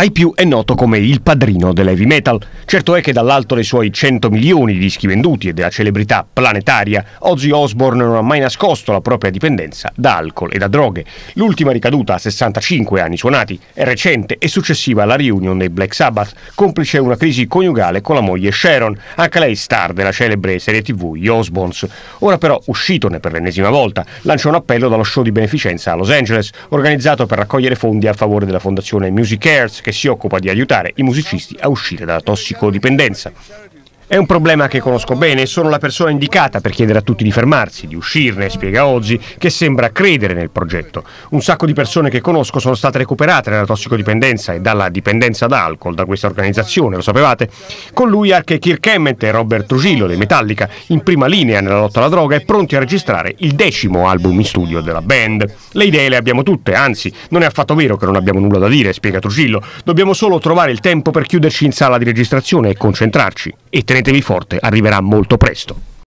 ai più è noto come il padrino dell'heavy metal. Certo è che dall'alto dei suoi 100 milioni di dischi venduti e della celebrità planetaria, Ozzy Osbourne non ha mai nascosto la propria dipendenza da alcol e da droghe. L'ultima ricaduta a 65 anni suonati è recente e successiva alla reunion dei Black Sabbath, complice una crisi coniugale con la moglie Sharon, anche lei star della celebre serie TV Gli Osbournes. Ora però, uscitone per l'ennesima volta, lancia un appello dallo show di beneficenza a Los Angeles, organizzato per raccogliere fondi a favore della fondazione Music Airs che si occupa di aiutare i musicisti a uscire dalla tossicodipendenza. È un problema che conosco bene e sono la persona indicata per chiedere a tutti di fermarsi, di uscirne, spiega Ozzy, che sembra credere nel progetto. Un sacco di persone che conosco sono state recuperate dalla tossicodipendenza e dalla dipendenza da alcol da questa organizzazione, lo sapevate? Con lui anche Kirk Hammett e Robert Trujillo dei Metallica, in prima linea nella lotta alla droga e pronti a registrare il decimo album in studio della band. Le idee le abbiamo tutte, anzi, non è affatto vero che non abbiamo nulla da dire, spiega Trujillo. Dobbiamo solo trovare il tempo per chiuderci in sala di registrazione e concentrarci e tenetevi forte, arriverà molto presto.